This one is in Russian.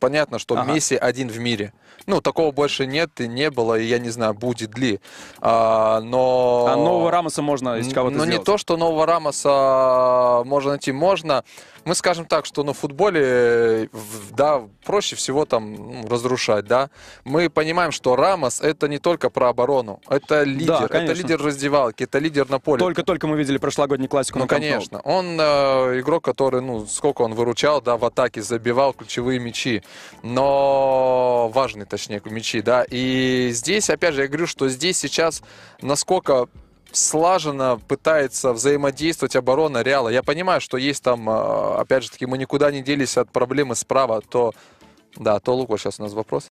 понятно, что ага. Месси один в мире. Ну, такого больше нет и не было, и я не знаю, будет ли. А, но... А нового Рамоса можно из кого-то Ну, не то, что нового Рамоса а, можно найти, можно. Мы скажем так, что на футболе, э, да, проще всего там ну, разрушать, да. Мы понимаем, что Рамос это не только про оборону, это лидер, да, конечно. это лидер раздевалки, это лидер на поле. Только-только мы видели прошлогодний классику. Ну, конечно. Он э, игрок, который, ну, сколько он выручал, да, в атаке забивал ключевые мячи но важный, точнее, мячи, да. И здесь, опять же, я говорю, что здесь сейчас насколько слаженно пытается взаимодействовать оборона Реала. Я понимаю, что есть там, а, опять же таки, мы никуда не делись от проблемы справа, то... Да, то Лука сейчас у нас вопрос.